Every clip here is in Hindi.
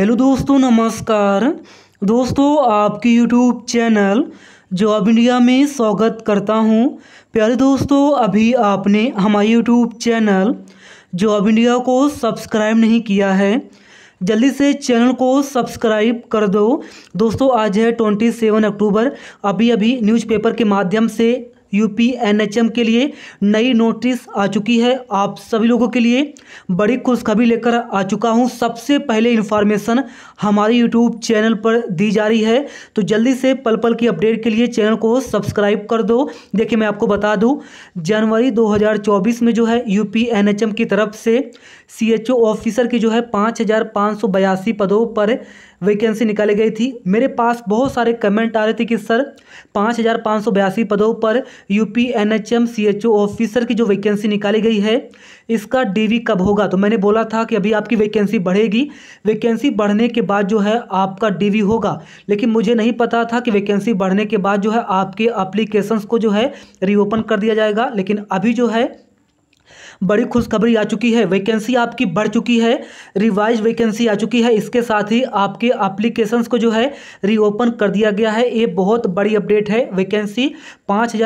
हेलो दोस्तों नमस्कार दोस्तों आपकी यूट्यूब चैनल जॉब इंडिया में स्वागत करता हूं प्यारे दोस्तों अभी आपने हमारे यूट्यूब चैनल जॉब इंडिया को सब्सक्राइब नहीं किया है जल्दी से चैनल को सब्सक्राइब कर दो दोस्तों आज है 27 अक्टूबर अभी अभी न्यूज़पेपर के माध्यम से यूपी एनएचएम के लिए नई नोटिस आ चुकी है आप सभी लोगों के लिए बड़ी खुशखबरी लेकर आ चुका हूं सबसे पहले इन्फॉर्मेशन हमारे यूट्यूब चैनल पर दी जा रही है तो जल्दी से पल पल की अपडेट के लिए चैनल को सब्सक्राइब कर दो देखिए मैं आपको बता दूं जनवरी 2024 में जो है यूपी एनएचएम की तरफ से सी ऑफिसर की जो है पाँच पदों पर वैकेंसी निकाली गई थी मेरे पास बहुत सारे कमेंट आ रहे थे कि सर पाँच हज़ार पाँच सौ बयासी पदों पर यूपी एनएचएम सीएचओ ऑफिसर की जो वैकेंसी निकाली गई है इसका डीवी कब होगा तो मैंने बोला था कि अभी आपकी वैकेंसी बढ़ेगी वैकेंसी बढ़ने के बाद जो है आपका डीवी होगा लेकिन मुझे नहीं पता था कि वैकेंसी बढ़ने के बाद जो है आपके अप्लीकेशंस को जो है रीओपन कर दिया जाएगा लेकिन अभी जो है बड़ी खुशखबरी आ चुकी है वैकेंसी आपकी बढ़ चुकी है रिवाइज वैकेंसी आ चुकी है इसके साथ ही आपके एप्लीकेशंस को जो है रीओपन कर दिया गया है ये बहुत बड़ी अपडेट है वैकेंसी पाँच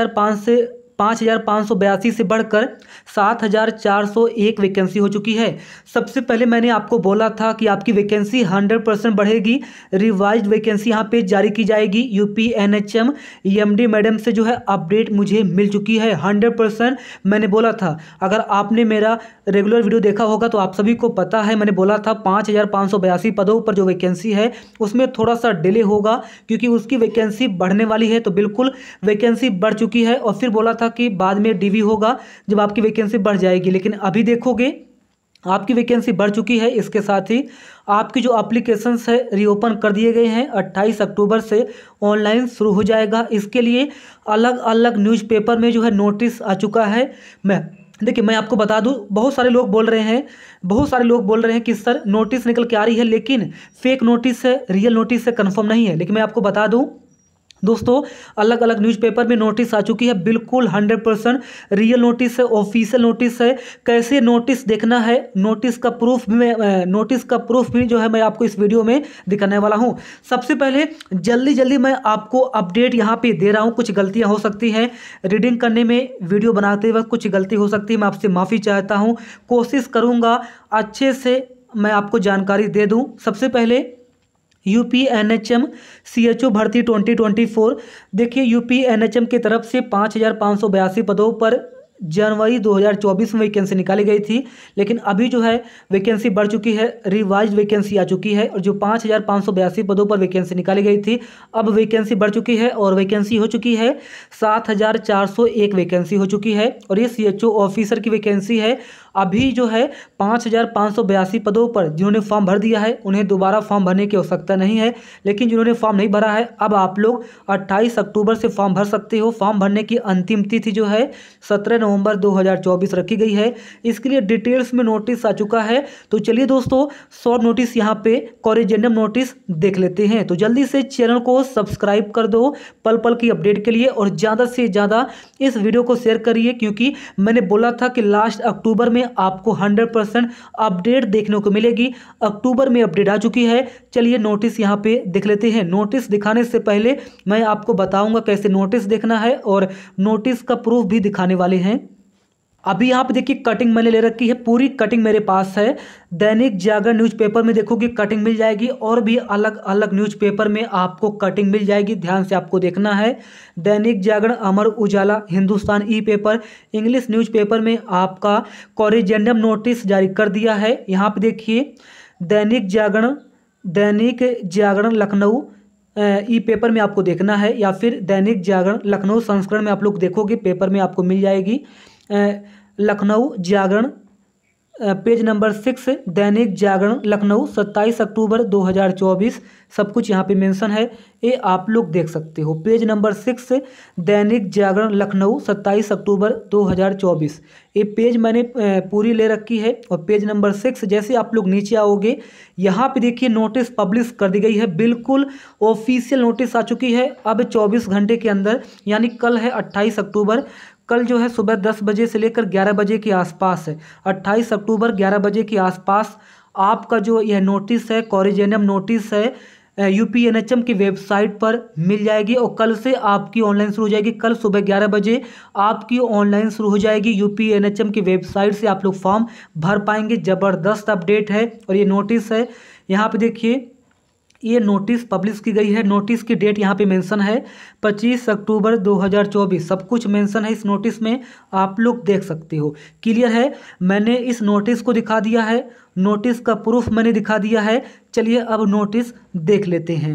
से पाँच हज़ार पाँच सौ बयासी से बढ़कर सात हज़ार चार सौ एक वैकेंसी हो चुकी है सबसे पहले मैंने आपको बोला था कि आपकी वैकेंसी हंड्रेड परसेंट बढ़ेगी रिवाइज वैकेंसी यहाँ पे जारी की जाएगी U P N H M M D madam से जो है अपडेट मुझे मिल चुकी है हंड्रेड परसेंट मैंने बोला था अगर आपने मेरा रेगुलर वीडियो देखा होगा तो आप सभी को पता है मैंने बोला था पाँच हज़ार पाँच सौ बयासी पदों पर जो वैकेंसी है उसमें थोड़ा सा डिले होगा क्योंकि उसकी वैकेंसी बढ़ने वाली है तो बिल्कुल वैकेंसी बढ़ चुकी है और फिर बोला था था कि बाद में डीवी होगा जब आपकी वैकेंसी बढ़ जाएगी लेकिन अभी देखोगे आपकी वैकेंसी बढ़ चुकी है इसके साथ ही आपकी जो अप्लीकेशंस है रीओपन कर दिए गए हैं 28 अक्टूबर से ऑनलाइन शुरू हो जाएगा इसके लिए अलग अलग न्यूज़पेपर में जो है नोटिस आ चुका है मैं देखिए मैं आपको बता दूं बहुत सारे लोग बोल रहे हैं बहुत सारे लोग बोल रहे हैं कि सर नोटिस निकल के आ रही है लेकिन फेक नोटिस है रियल नोटिस है कन्फर्म नहीं है लेकिन मैं आपको बता दूँ दोस्तों अलग अलग न्यूज़पेपर में नोटिस आ चुकी है बिल्कुल हंड्रेड परसेंट रियल नोटिस है ऑफिशियल नोटिस है कैसे नोटिस देखना है नोटिस का प्रूफ भी मैं नोटिस का प्रूफ भी जो है मैं आपको इस वीडियो में दिखाने वाला हूँ सबसे पहले जल्दी जल्दी मैं आपको अपडेट यहाँ पर दे रहा हूँ कुछ गलतियाँ हो सकती हैं रीडिंग करने में वीडियो बनाते वक्त कुछ गलती हो सकती है मैं आपसे माफ़ी चाहता हूँ कोशिश करूँगा अच्छे से मैं आपको जानकारी दे दूँ सबसे पहले यूपी एनएचएम सीएचओ भर्ती 2024 देखिए यूपी एनएचएम की तरफ से पाँच हज़ार पाँच सौ बयासी पदों पर जनवरी 2024 में वैकेंसी निकाली गई थी लेकिन अभी जो है वैकेंसी बढ़ चुकी है रिवाइज वैकेंसी आ चुकी है और जो पाँच हज़ार पाँच सौ बयासी पदों पर वैकेंसी निकाली गई थी अब वैकेंसी बढ़ चुकी है और वैकेंसी हो चुकी है सात हज़ार चार सौ एक वैकेंसी हो चुकी है और ये सी एच ओ ऑफिसर की वैकेंसी है अभी जो है पाँच हज़ार पाँच सौ बयासी पदों पर जिन्होंने फॉर्म भर दिया है उन्हें दोबारा फॉर्म भरने की आवश्यकता नहीं है लेकिन जिन्होंने फॉर्म नहीं भरा है अब आप लोग अट्ठाईस अक्टूबर से फॉर्म भर सकते हो फॉर्म भरने की अंतिम तिथि जो है सत्रह नवंबर 2024 रखी गई है इसके लिए डिटेल्स में नोटिस आ चुका है तो चलिए दोस्तों शॉर्ट नोटिस यहाँ पे कॉरिजेंडम नोटिस देख लेते हैं तो जल्दी से चैनल को सब्सक्राइब कर दो पल पल की अपडेट के लिए और ज़्यादा से ज़्यादा इस वीडियो को शेयर करिए क्योंकि मैंने बोला था कि लास्ट अक्टूबर में में आपको हंड्रेड परसेंट अपडेट देखने को मिलेगी अक्टूबर में अपडेट आ चुकी है चलिए नोटिस यहाँ पे देख लेते हैं नोटिस दिखाने से पहले मैं आपको बताऊंगा कैसे नोटिस देखना है और नोटिस का प्रूफ भी दिखाने वाले हैं अभी यहाँ देखिए कटिंग मैंने ले रखी है पूरी कटिंग मेरे पास है दैनिक जागरण न्यूज़पेपर में देखोगे कटिंग मिल जाएगी और भी अलग अलग न्यूज़पेपर में आपको कटिंग मिल जाएगी ध्यान से आपको देखना है Dainik Jagran Amar Ujala Hindustan e paper English newspaper में आपका कॉरिजेंडम नोटिस जारी कर दिया है यहाँ पर देखिए दैनिक जागरण दैनिक जागरण लखनऊ ई पेपर में आपको देखना है या फिर दैनिक जागरण लखनऊ संस्करण में आप लोग देखोगे पेपर में आपको मिल जाएगी Lucknow Jagran page number six Dainik Jagran Lucknow सत्ताईस अक्टूबर दो हज़ार चौबीस सब कुछ यहाँ पे मेंशन है ये आप लोग देख सकते हो page number six Dainik Jagran Lucknow सत्ताईस अक्टूबर दो हज़ार चौबीस ये पेज मैंने पूरी ले रखी है और पेज नंबर सिक्स जैसे आप लोग नीचे आओगे यहाँ पे देखिए नोटिस पब्लिश कर दी गई है बिल्कुल ऑफिशियल नोटिस आ चुकी है अब चौबीस घंटे के अंदर यानी कल है अट्ठाईस अक्टूबर कल जो है सुबह दस बजे से लेकर ग्यारह बजे के आसपास है अट्ठाईस अक्टूबर ग्यारह बजे के आसपास आपका जो यह नोटिस है कॉरिजेनियम नोटिस है U P N H M की वेबसाइट पर मिल जाएगी और कल से आपकी ऑनलाइन शुरू हो जाएगी कल सुबह ग्यारह बजे आपकी ऑनलाइन शुरू हो जाएगी U P N H M की वेबसाइट से आप लोग फॉर्म भर पाएंगे ज़बरदस्त अपडेट है और ये नोटिस है यहाँ पे देखिए ये नोटिस पब्लिश की गई है नोटिस की डेट यहाँ पे मेंशन है 25 अक्टूबर 2024 सब कुछ मेंशन है इस नोटिस में आप लोग देख सकते हो क्लियर है मैंने इस नोटिस को दिखा दिया है नोटिस का प्रूफ मैंने दिखा दिया है चलिए अब नोटिस देख लेते हैं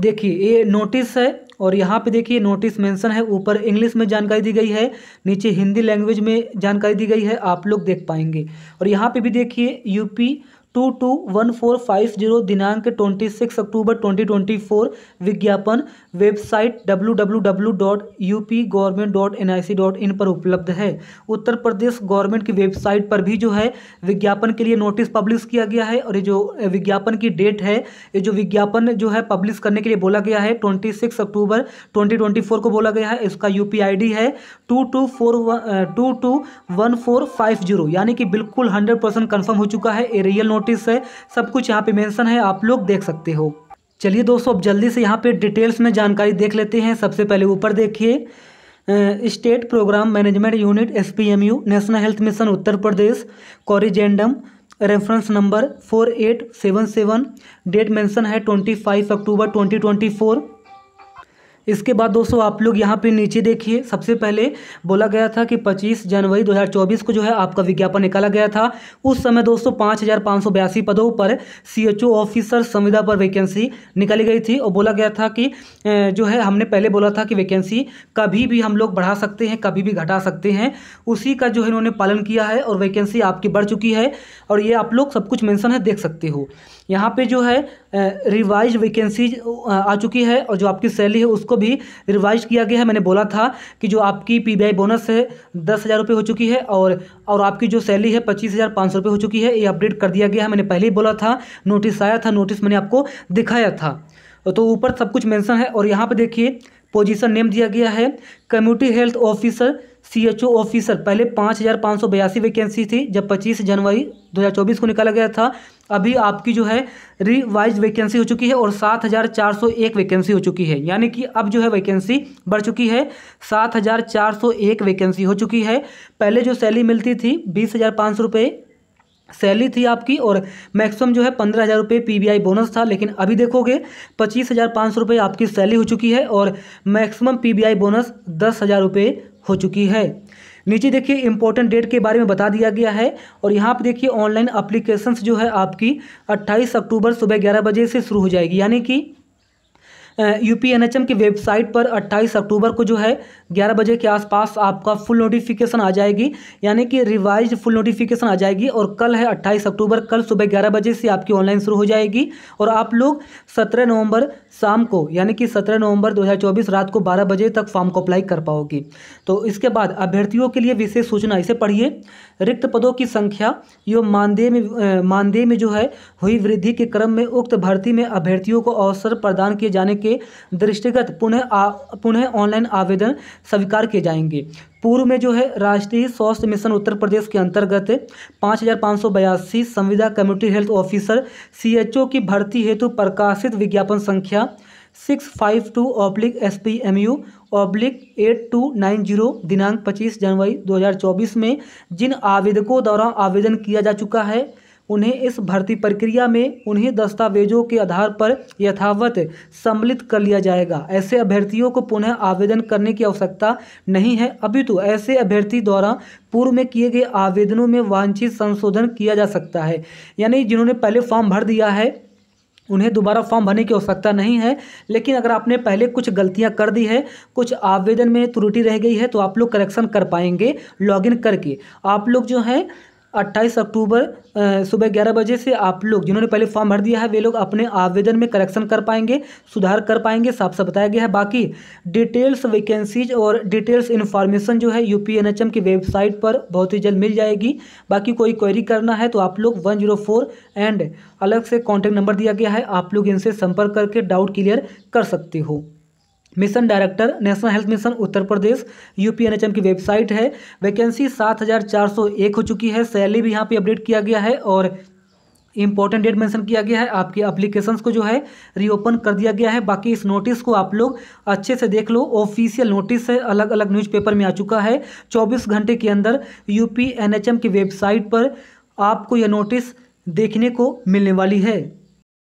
देखिए ये नोटिस है और यहाँ पे देखिए नोटिस मेंशन है ऊपर इंग्लिश में जानकारी दी गई है नीचे हिंदी लैंग्वेज में जानकारी दी गई है आप लोग देख पाएंगे और यहाँ पे भी देखिए UP two two one four five zero दिनांक twenty six October twenty twenty four विज्ञापन website W W W dot U P government dot N I C dot in पर उपलब्ध है उत्तर प्रदेश गवर्नमेंट की वेबसाइट पर भी जो है विज्ञापन के लिए नोटिस पब्लिश किया गया है और ये जो विज्ञापन की डेट है ये जो विज्ञापन जो है पब्लिश करने के लिए बोला गया है twenty six October twenty twenty four को बोला गया है इसका यू पी आई डी है two two four two two one four five zero यानी कि बिल्कुल हंड्रेड परसेंट कन्फर्म हो चुका है ये रियल नोट नोटिस है सब कुछ यहाँ पे मेंशन है आप लोग देख सकते हो चलिए दोस्तों अब जल्दी से यहाँ पे डिटेल्स में जानकारी देख लेते हैं सबसे पहले ऊपर देखिए state programme management unit S P national health mission Uttar Pradesh corrigendum reference number four seven seven date mention है twenty five October twenty twenty four इसके बाद दोस्तों आप लोग यहाँ पे नीचे देखिए सबसे पहले बोला गया था कि 25 जनवरी 2024 को जो है आपका विज्ञापन निकाला गया था उस समय दोस्तों पाँच पदों पर सीएचओ ऑफिसर संविदा पर वैकेंसी निकाली गई थी और बोला गया था कि जो है हमने पहले बोला था कि वैकेंसी कभी भी हम लोग बढ़ा सकते हैं कभी भी घटा सकते हैं उसी का जो है इन्होंने पालन किया है और वैकेंसी आपकी बढ़ चुकी है और ये आप लोग सब कुछ मैंसन है देख सकते हो यहाँ पे जो है रिवाइज वैकेंसीज आ चुकी है और जो आपकी सैलरी है उसको भी रिवाइज किया गया है मैंने बोला था कि जो आपकी पीबीआई बोनस है दस हज़ार रुपये हो चुकी है और और आपकी जो सैलरी है पच्चीस हज़ार पाँच सौ रुपये हो चुकी है ये अपडेट कर दिया गया है मैंने पहले ही बोला था नोटिस आया था नोटिस मैंने आपको दिखाया था तो ऊपर सब कुछ मेंशन है और यहाँ पे देखिए पोजीशन नेम दिया गया है community health officer C H O officer पहले पाँच हज़ार पाँच सौ बयासी वैकेंसी थी जब पच्चीस जनवरी दो हज़ार चौबीस को निकाला गया था अभी आपकी जो है रिवाइज वैकेंसी हो चुकी है और सात हज़ार चार सौ एक वैकेंसी हो चुकी है यानी कि अब जो है वैकेंसी बढ़ चुकी है सात हज़ार चार सौ एक वैकेंसी हो चुकी है पहले जो सैलरी मिलती थी बीस हज़ार पाँच सौ रुपये सैलरी थी आपकी और मैक्सिमम जो है पंद्रह हज़ार रुपये पी बोनस था लेकिन अभी देखोगे पच्चीस हज़ार पाँच सौ रुपये आपकी सैलरी हो चुकी है और मैक्सिमम पी बोनस दस हज़ार रुपये हो चुकी है नीचे देखिए इंपॉर्टेंट डेट के बारे में बता दिया गया है और यहाँ पे देखिए ऑनलाइन अप्लीकेशंस जो है आपकी अट्ठाईस अक्टूबर सुबह ग्यारह बजे से शुरू हो जाएगी यानी कि यू पी की वेबसाइट पर 28 अक्टूबर को जो है 11 बजे के आसपास आपका फुल नोटिफिकेशन आ जाएगी यानी कि रिवाइज फुल नोटिफिकेशन आ जाएगी और कल है 28 अक्टूबर कल सुबह 11 बजे से आपकी ऑनलाइन शुरू हो जाएगी और आप लोग 17 नवंबर शाम को यानी कि 17 नवंबर 2024 रात को 12 बजे तक फॉर्म को अप्लाई कर पाओगी तो इसके बाद अभ्यर्थियों के लिए विशेष सूचना इसे पढ़िए रिक्त पदों की संख्या यो मानदेय में मानदेय में जो है हुई वृद्धि के क्रम में उक्त भर्ती में अभ्यर्थियों को अवसर प्रदान किए जाने के दृष्टिगत पुनः पुनः ऑनलाइन आवेदन स्वीकार किए जाएंगे पूर्व में जो है राष्ट्रीय स्वास्थ्य मिशन उत्तर प्रदेश के अंतर्गत पाँच हज़ार सौ बयासी संविदा कम्युनिटी हेल्थ ऑफिसर सी की भर्ती हेतु प्रकाशित विज्ञापन संख्या six five two oblique S P M U oblique eight two nine zero दिनांक पच्चीस जनवरी दो हजार चौबीस में जिन आवेदकों द्वारा आवेदन किया जा चुका है उन्हें इस भर्ती प्रक्रिया में उन्हें दस्तावेजों के आधार पर यथावत सम्मिलित कर लिया जाएगा ऐसे अभ्यर्थियों को पुनः आवेदन करने की आवश्यकता नहीं है अभी तो ऐसे अभ्यर्थी द्वारा पूर्व में किए गए आवेदनों में वांछित संशोधन किया जा सकता है यानी जिन्होंने पहले फॉर्म भर दिया है उन्हें दोबारा फॉर्म भरने की आवश्यकता नहीं है लेकिन अगर आपने पहले कुछ गलतियां कर दी है कुछ आवेदन में त्रुटि रह गई है तो आप लोग करेक्शन कर पाएंगे लॉगिन करके आप लोग जो हैं 28 अक्टूबर सुबह ग्यारह बजे से आप लोग जिन्होंने पहले फॉर्म भर दिया है वे लोग अपने आवेदन में करेक्शन कर पाएंगे सुधार कर पाएंगे साफ साफ बताया गया है बाकी डिटेल्स वैकेंसीज और डिटेल्स इन्फॉर्मेशन जो है U P N H M की वेबसाइट पर बहुत ही जल्द मिल जाएगी बाकी कोई क्वेरी करना है तो आप लोग वन जीरो फोर एंड अलग से कॉन्टैक्ट नंबर दिया गया है आप लोग इनसे संपर्क करके डाउट क्लियर कर सकते हो mission director national health mission Uttar Pradesh UPNHM की वेबसाइट है वैकेंसी सात हज़ार चार सौ एक हो चुकी है सैलरी भी यहाँ पे अपडेट किया गया है और इंपॉर्टेंट डेट मेंशन किया गया है आपके अप्लीकेशंस को जो है रीओपन कर दिया गया है बाकी इस नोटिस को आप लोग अच्छे से देख लो ऑफिशियल नोटिस है अलग अलग न्यूज़पेपर में आ चुका है 24 घंटे के अंदर यू एनएचएम की वेबसाइट पर आपको यह नोटिस देखने को मिलने वाली है